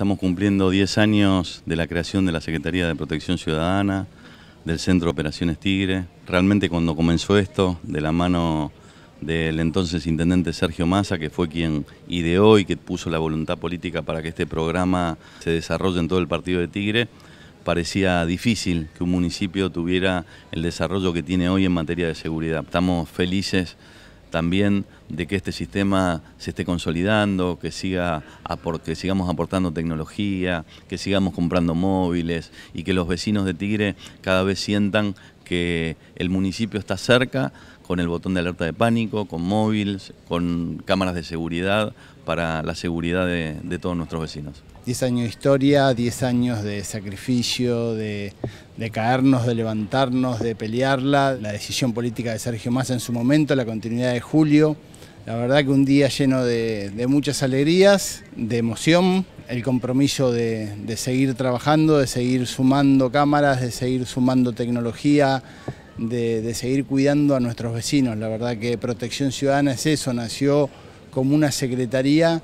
Estamos cumpliendo 10 años de la creación de la Secretaría de Protección Ciudadana, del Centro de Operaciones Tigre. Realmente cuando comenzó esto, de la mano del entonces intendente Sergio Massa, que fue quien ideó y que puso la voluntad política para que este programa se desarrolle en todo el partido de Tigre, parecía difícil que un municipio tuviera el desarrollo que tiene hoy en materia de seguridad. Estamos felices también de que este sistema se esté consolidando, que, siga porque sigamos aportando tecnología, que sigamos comprando móviles y que los vecinos de Tigre cada vez sientan que el municipio está cerca con el botón de alerta de pánico, con móviles, con cámaras de seguridad para la seguridad de, todos nuestros vecinos. diez años de historia, diez años de sacrificio, de, caernos, de levantarnos, de pelearla, la decisión política de Sergio Massa en su momento, la continuidad de Julio. La verdad que un día lleno de muchas alegrías, de emoción, el compromiso de, seguir trabajando, de seguir sumando cámaras, de seguir sumando tecnología, de, seguir cuidando a nuestros vecinos. La verdad que Protección Ciudadana es eso, nació como una secretaría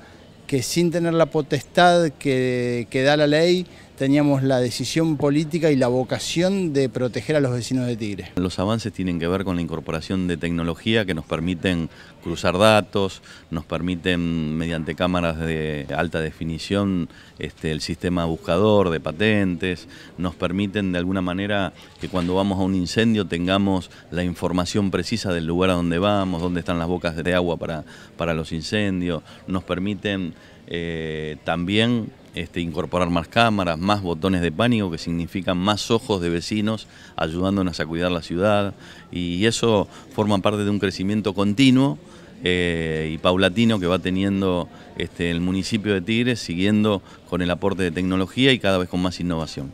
que sin tener la potestad que da la ley, teníamos la decisión política y la vocación de proteger a los vecinos de Tigre. Los avances tienen que ver con la incorporación de tecnología que nos permiten cruzar datos, nos permiten mediante cámaras de alta definición este, el sistema buscador de patentes, nos permiten de alguna manera que cuando vamos a un incendio tengamos la información precisa del lugar a donde vamos, dónde están las bocas de agua para, para los incendios, nos permiten eh, también este, incorporar más cámaras, más botones de pánico que significan más ojos de vecinos ayudándonos a cuidar la ciudad y eso forma parte de un crecimiento continuo eh, y paulatino que va teniendo este, el municipio de Tigres siguiendo con el aporte de tecnología y cada vez con más innovación.